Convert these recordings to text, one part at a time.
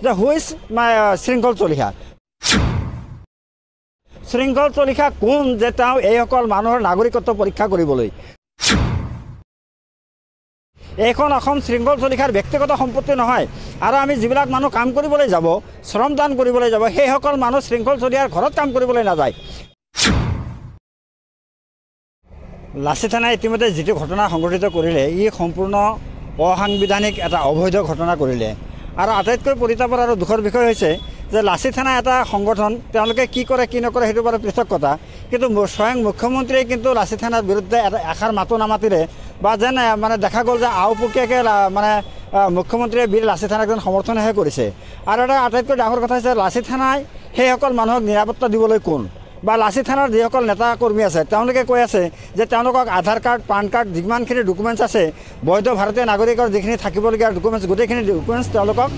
এতিয়া হুইচ মাই শৃংখল চলিহা শৃংখল চলিহা কোন যে তেওঁ এইসকল মানুহৰ নাগৰিকত্ব পৰীক্ষা কৰিবলৈ এইখন অসম শৃংখল চলিখাৰ ব্যক্তিগত সম্পত্তি নহয় আৰু আমি যিবিলাক মানুহ কাম কৰিবলৈ যাব শ্ৰমদান কৰিবলৈ যাব সেইসকল মানুহ শৃংখল চলিহাৰ ঘৰত কাম কৰিবলৈ নাযায় লাচি থানাই ইতিমধ্যে যিটো ঘটনা সংঘটিত কৰিলে ই সম্পূৰ্ণ অসাংবিধানিক এটা অবৈধ ঘটনা কৰিলে আৰু আটাইতকৈ পৰিতাপৰ আৰু দুখৰ বিষয় হৈছে যে লাচি থানা এটা সংগঠন তেওঁলোকে কি কৰে কি নকৰে সেইটো বাৰু পৃথক কথা কিন্তু স্বয়ং মুখ্যমন্ত্ৰীয়ে কিন্তু লাচিত থানাৰ বিৰুদ্ধে এটা এষাৰ মাতো নামাতিলে বা যেন মানে দেখা গ'ল যে আওপকীয়াকৈ মানে মুখ্যমন্ত্ৰীয়ে বীৰ লাচি থানাক যেন সমৰ্থনহে কৰিছে আৰু এটা আটাইতকৈ ডাঙৰ কথা হৈছে লাচিত থানাই সেইসকল মানুহক নিৰাপত্তা দিবলৈ কোন বা লাচি থানার যখন নেতা কর্মী আছে তেওঁলোকে কৈ আছে যে তেওঁলোকক আধার কার্ড পান কার্ড যিমানখিনি ডকুমেন্টস আছে বৈধ ভারতীয় নাগরিকর যেখানে থাকবলগীয় ডকুমেন্টস গোটেখিনি ডকুমেন্টস তেওঁলোকক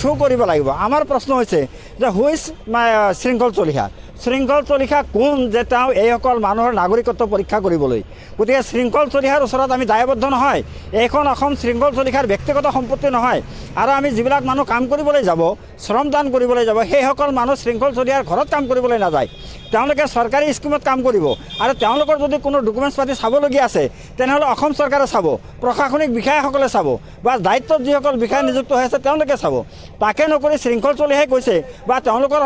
শো করব আমার প্রশ্ন হয়েছে যে হুইজ মাই শৃঙ্খল চলিহা শৃংখল চলিহা কোন যে তেওঁ এইসকল মানুহৰ নাগৰিকত্ব পৰীক্ষা কৰিবলৈ গতিকে শৃংখল চলিহাৰ ওচৰত আমি দায়বদ্ধ নহয় এইখন অসম শৃংখল চলিহাৰ ব্যক্তিগত সম্পত্তি নহয় আৰু আমি যিবিলাক মানুহ কাম কৰিবলৈ যাব শ্ৰমদান কৰিবলৈ যাব সেইসকল মানুহ শৃংখল চলিহাৰ ঘৰত কাম কৰিবলৈ নাযায় তেওঁলোকে চৰকাৰী স্কিমত কাম কৰিব আৰু তেওঁলোকৰ যদি কোনো ডকুমেণ্টছ পাতি চাবলগীয়া আছে তেনেহ'লে অসম চৰকাৰে চাব প্ৰশাসনিক বিষয়াসকলে চাব বা দায়িত্বত যিসকল বিষয়া নিযুক্ত হৈ আছে তেওঁলোকে চাব তাকে নকৰি শৃংখল চলিহাই কৈছে বা তেওঁলোকৰ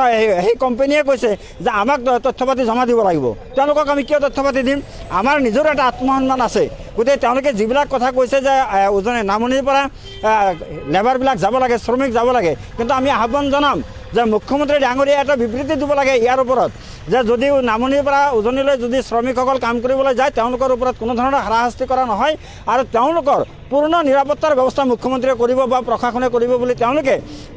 সেই কোম্পেনীয়ে কৈছে যে আমাক তথ্য পাতি জমা দিব লাগিব তেওঁলোকক আমি কিয় তথ্য পাতি দিম আমাৰ নিজৰ এটা আত্মসন্মান আছে গতিকে তেওঁলোকে যিবিলাক কথা কৈছে যে ওজনে নামনিৰ পৰা লেবাৰবিলাক যাব লাগে শ্ৰমিক যাব লাগে কিন্তু আমি আহ্বান জনাম যে মুখ্যমন্ত্ৰী ডাঙৰীয়া এটা বিবৃতি দিব লাগে ইয়াৰ ওপৰত যে যদি নামনিৰ পৰা উজনিলৈ যদি শ্ৰমিকসকল কাম কৰিবলৈ যায় তেওঁলোকৰ ওপৰত কোনো ধৰণৰ হাৰাশাস্তি কৰা নহয় আৰু তেওঁলোকৰ পূৰ্ণ নিৰাপত্তাৰ ব্যৱস্থা মুখ্যমন্ত্ৰীয়ে কৰিব বা প্ৰশাসনে কৰিব বুলি তেওঁলোকে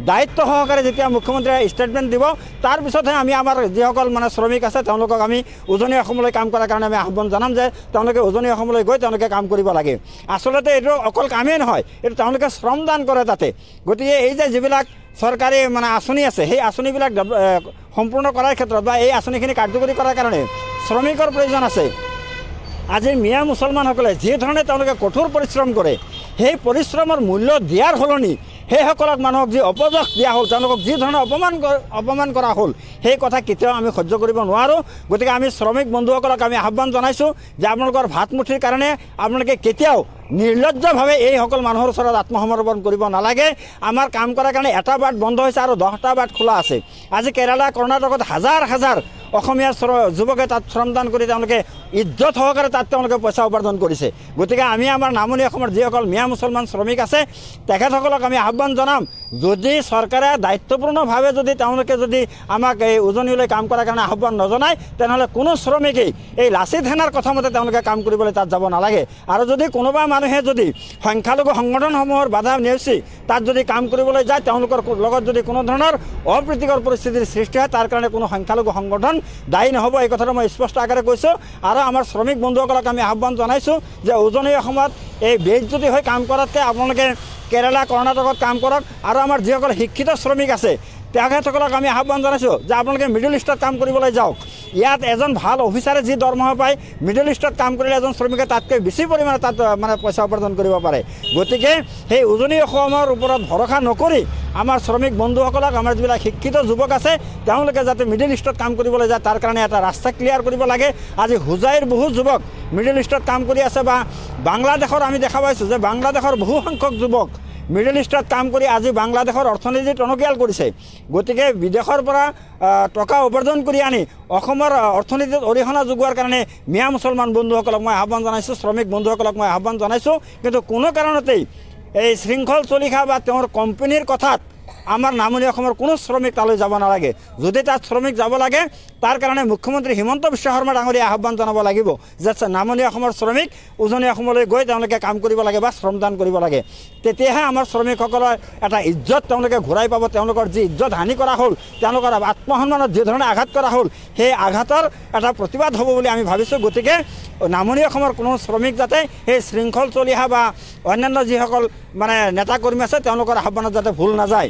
দায়িত্ব সহকাৰে যেতিয়া মুখ্যমন্ত্ৰীয়ে ষ্টেটমেণ্ট দিব তাৰপিছতহে আমি আমাৰ যিসকল মানে শ্ৰমিক আছে তেওঁলোকক আমি উজনি অসমলৈ কাম কৰাৰ কাৰণে আমি আহ্বান জনাম যে তেওঁলোকে উজনি অসমলৈ গৈ তেওঁলোকে কাম কৰিব লাগে আচলতে এইটো অকল কামেই নহয় এইটো তেওঁলোকে শ্ৰমদান কৰে তাতে গতিকে এই যে যিবিলাক চৰকাৰী মানে আঁচনি আছে সেই আঁচনিবিলাক সম্পূৰ্ণ কৰাৰ ক্ষেত্ৰত বা এই আঁচনিখিনি কাৰ্যকৰী কৰাৰ কাৰণে শ্ৰমিকৰ প্ৰয়োজন আছে আজি মিয়া মুছলমানসকলে যি ধৰণে তেওঁলোকে কঠোৰ পৰিশ্ৰম কৰে সেই পৰিশ্ৰমৰ মূল্য দিয়াৰ সলনি সেইসকলক মানুহক যি অপযোগ দিয়া হ'ল তেওঁলোকক যি ধৰণে অপমান অপমান কৰা হ'ল সেই কথা কেতিয়াও আমি সহ্য কৰিব নোৱাৰোঁ গতিকে আমি শ্ৰমিক বন্ধুসকলক আমি আহ্বান জনাইছোঁ যে আপোনালোকৰ ভাতমুঠিৰ কাৰণে আপোনালোকে কেতিয়াও নিৰ্লজ্জভাৱে এইসকল মানুহৰ ওচৰত আত্মসমৰ্পণ কৰিব নালাগে আমাৰ কাম কৰাৰ কাৰণে এটা বাট বন্ধ হৈছে আৰু দহটা বাট খোলা আছে আজি কেৰালা কৰ্ণাটকত হাজাৰ হাজাৰ অসমীয়া শ্ৰ যুৱকে তাত শ্ৰমদান কৰি তেওঁলোকে ইজ্জত সহকাৰে তাত তেওঁলোকে পইচা উপাৰ্জন কৰিছে গতিকে আমি আমাৰ নামনি অসমৰ যিসকল মিয়া মুছলমান শ্ৰমিক আছে তেখেতসকলক আমি আহ্বান জনাম যদি চৰকাৰে দায়িত্বপূৰ্ণভাৱে যদি তেওঁলোকে যদি আমাক এই উজনিলৈ কাম কৰাৰ কাৰণে আহ্বান নজনায় তেনেহ'লে কোনো শ্ৰমিকেই এই লাচিত সেনাৰ কথামতে তেওঁলোকে কাম কৰিবলৈ তাত যাব নালাগে আৰু যদি কোনোবা মানুহে যদি সংখ্যালঘু সংগঠনসমূহৰ বাধা নেওচি তাত যদি কাম কৰিবলৈ যায় তেওঁলোকৰ লগত যদি কোনো ধৰণৰ অপ্ৰীতিকৰ পৰিস্থিতিৰ সৃষ্টি হয় তাৰ কাৰণে কোনো সংখ্যালঘু সংগঠন দায়ী নহ'ব এই কথাটো মই স্পষ্ট আকাৰে কৈছোঁ আৰু আমাৰ শ্ৰমিক বন্ধুসকলক আমি আহ্বান জনাইছোঁ যে উজনি অসমত এই বেজ যদি হৈ কাম কৰাতকৈ আপোনালোকে কেৰালা কৰ্ণাটকত কাম কৰক আৰু আমাৰ যিসকল শিক্ষিত শ্ৰমিক আছে তেখেতসকলক আমি আহ্বান জনাইছোঁ যে আপোনালোকে মিডিল ইষ্টত কাম কৰিবলৈ যাওক ইয়াত এজন ভাল অফিচাৰে যি দৰমহা পায় মিডল ইষ্টত কাম কৰিলে এজন শ্ৰমিকে তাতকৈ বেছি পৰিমাণে তাত মানে পইচা উপাৰ্জন কৰিব পাৰে গতিকে সেই উজনি অসমৰ ওপৰত ভৰসা নকৰি আমাৰ শ্ৰমিক বন্ধুসকলক আমাৰ যিবিলাক শিক্ষিত যুৱক আছে তেওঁলোকে যাতে মিডিল ইষ্টত কাম কৰিবলৈ যায় তাৰ কাৰণে এটা ৰাস্তা ক্লিয়াৰ কৰিব লাগে আজি হোজাইৰ বহু যুৱক মিডিল ইষ্টত কাম কৰি আছে বা বাংলাদেশৰ আমি দেখা পাইছোঁ যে বাংলাদেশৰ বহুসংখ্যক যুৱক মিডিল ইষ্টত কাম কৰি আজি বাংলাদেশৰ অৰ্থনীতি টনকিয়াল কৰিছে গতিকে বিদেশৰ পৰা টকা উপাৰ্জন কৰি আনি অসমৰ অৰ্থনীতিত অৰিহণা যোগোৱাৰ কাৰণে মিয়া মুছলমান বন্ধুসকলক মই আহ্বান জনাইছোঁ শ্ৰমিক বন্ধুসকলক মই আহ্বান জনাইছোঁ কিন্তু কোনো কাৰণতেই এই শৃংখল চলিখা বা তেওঁৰ কোম্পেনীৰ কথাত আমাৰ নামনি অসমৰ কোনো শ্ৰমিক তালৈ যাব নালাগে যদি তাত শ্ৰমিক যাব লাগে তাৰ কাৰণে মুখ্যমন্ত্ৰী হিমন্ত বিশ্ব শৰ্মা ডাঙৰীয়া আহ্বান জনাব লাগিব যে নামনি অসমৰ শ্ৰমিক উজনি অসমলৈ গৈ তেওঁলোকে কাম কৰিব লাগে বা শ্ৰমদান কৰিব লাগে তেতিয়াহে আমাৰ শ্ৰমিকসকলৰ এটা ইজ্জত তেওঁলোকে ঘূৰাই পাব তেওঁলোকৰ যি ইজ্জত হানি কৰা হ'ল তেওঁলোকৰ আত্মসন্মানত যিধৰণে আঘাত কৰা হ'ল সেই আঘাতৰ এটা প্ৰতিবাদ হ'ব বুলি আমি ভাবিছোঁ গতিকে নামনি অসমৰ কোনো শ্ৰমিক যাতে সেই শৃংখল চলি অহা বা অন্যান্য যিসকল মানে নেতাকৰ্মী আছে তেওঁলোকৰ আহ্বানত যাতে ভুল নাযায়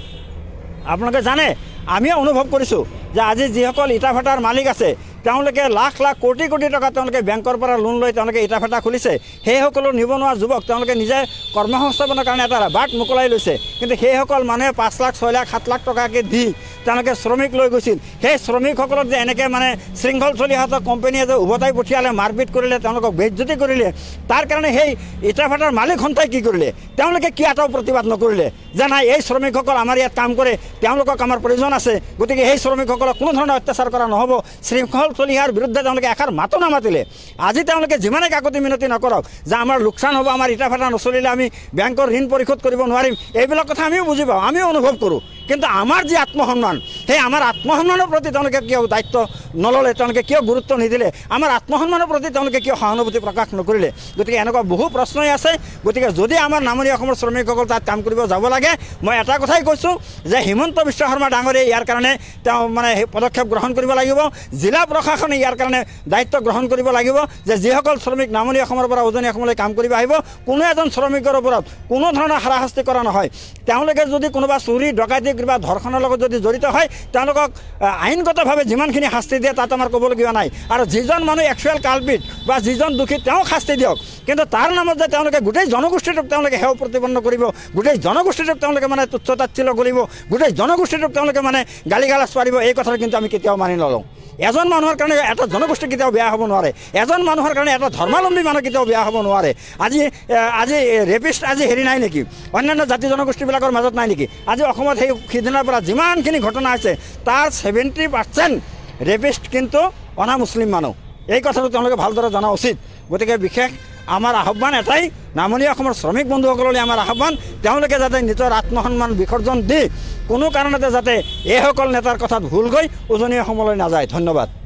আপোনালোকে জানে আমিও অনুভৱ কৰিছোঁ যে আজি যিসকল ইটা ফেটাৰ মালিক আছে তেওঁলোকে লাখ লাখ কোটি কোটি টকা তেওঁলোকে বেংকৰ পৰা লোন লৈ তেওঁলোকে ইটা ফেটা খুলিছে সেইসকলৰ নিবনুৱা যুৱক তেওঁলোকে নিজে কৰ্মসংস্থাপনৰ কাৰণে এটা বাট মোকলাই লৈছে কিন্তু সেইসকল মানুহে পাঁচ লাখ ছয় লাখ সাত লাখ টকাকৈ দি তেওঁলোকে শ্ৰমিক লৈ গৈছিল সেই শ্ৰমিকসকলক যে এনেকৈ মানে শৃংখল চলি অহাটো কোম্পানীয়ে যে উভতাই পঠিয়ালে মাৰপিট কৰিলে তেওঁলোকক বেজ্জতি কৰিলে তাৰ কাৰণে সেই ইটা ফাটাৰ মালিক সন্তাই কি কৰিলে তেওঁলোকে কি এটাও প্ৰতিবাদ নকৰিলে যে নাই এই শ্ৰমিকসকল আমাৰ ইয়াত কাম কৰে তেওঁলোকক আমাৰ প্ৰয়োজন আছে গতিকে সেই শ্ৰমিকসকলক কোনো ধৰণৰ অত্যাচাৰ কৰা নহ'ব শৃংখল চলি অহাৰ বিৰুদ্ধে তেওঁলোকে এষাৰ মাতো নামাতিলে আজি তেওঁলোকে যিমানে কাকতি মিনতি নকৰক যে আমাৰ লোকচান হ'ব আমাৰ ইটা ফাটাৰ নচলিলে আমি বেংকৰ ঋণ পৰিশোধ কৰিব নোৱাৰিম এইবিলাক কথা আমিও বুজি পাওঁ আমিও অনুভৱ কৰোঁ কিন্তু আমাৰ যি আত্মসন্মান সেই আমাৰ আত্মসন্মানৰ প্ৰতি তেওঁলোকে কিয় দায়িত্ব নললে তেওঁলোকে কিয় গুৰুত্ব নিদিলে আমাৰ আত্মসন্মানৰ প্ৰতি তেওঁলোকে কিয় সহানুভূতি প্ৰকাশ নকৰিলে গতিকে এনেকুৱা বহু প্ৰশ্নই আছে গতিকে যদি আমাৰ নামনি অসমৰ শ্ৰমিকসকল তাত কাম কৰিব যাব লাগে মই এটা কথাই কৈছোঁ যে হিমন্ত বিশ্ব শৰ্মা ডাঙৰীয়া ইয়াৰ কাৰণে তেওঁ মানে পদক্ষেপ গ্ৰহণ কৰিব লাগিব জিলা প্ৰশাসনে ইয়াৰ কাৰণে দায়িত্ব গ্ৰহণ কৰিব লাগিব যে যিসকল শ্ৰমিক নামনি অসমৰ পৰা উজনি অসমলৈ কাম কৰিব আহিব কোনো এজন শ্ৰমিকৰ ওপৰত কোনো ধৰণৰ হাৰাশাস্তি কৰা নহয় তেওঁলোকে যদি কোনোবা চুৰি ডকাইতি কিবা ধৰ্ষণৰ লগত যদি জড়িত হয় তেওঁলোকক আইনগতভাৱে যিমানখিনি শাস্তি দিয়ে তাত আমাৰ ক'বলগীয়া নাই আৰু যিজন মানুহ এক্সুৱেল কালপিত বা যিজন দোষী তেওঁ শাস্তি দিয়ক কিন্তু তাৰ নামত যে তেওঁলোকে গোটেই জনগোষ্ঠীটোক তেওঁলোকে সেৱা প্ৰতিপন্ন কৰিব গোটেই জনগোষ্ঠীটোক তেওঁলোকে মানে তুচ্ছতাচ্ছিল্য কৰিব গোটেই জনগোষ্ঠীটোক তেওঁলোকে মানে গালি গালাজ পাৰিব এই কথাটো কিন্তু আমি কেতিয়াও মানি নলওঁ এজন মানুহৰ কাৰণে এটা জনগোষ্ঠী কেতিয়াও বেয়া হ'ব নোৱাৰে এজন মানুহৰ কাৰণে এটা ধৰ্মাৱলম্বী মানুহ কেতিয়াও বেয়া হ'ব নোৱাৰে আজি আজি ৰেপিষ্ট আজি হেৰি নাই নেকি অন্যান্য জাতি জনগোষ্ঠীবিলাকৰ মাজত নাই নেকি আজি অসমত সেই সিদিনাৰ পৰা যিমানখিনি ঘটনা আছে তাৰ ছেভেণ্টি পাৰ্চেণ্ট ৰেপিষ্ট কিন্তু অনা মুছলিম মানুহ এই কথাটো তেওঁলোকে ভালদৰে জনা উচিত গতিকে বিশেষ আমাৰ আহ্বান এটাই নামনি অসমৰ শ্ৰমিক বন্ধুসকললৈ আমাৰ আহ্বান তেওঁলোকে যাতে নিজৰ আত্মসন্মান বিসৰ্জন দি কোনো কাৰণতে যাতে এইসকল নেতাৰ কথাত ভুল গৈ উজনি অসমলৈ নাযায় ধন্যবাদ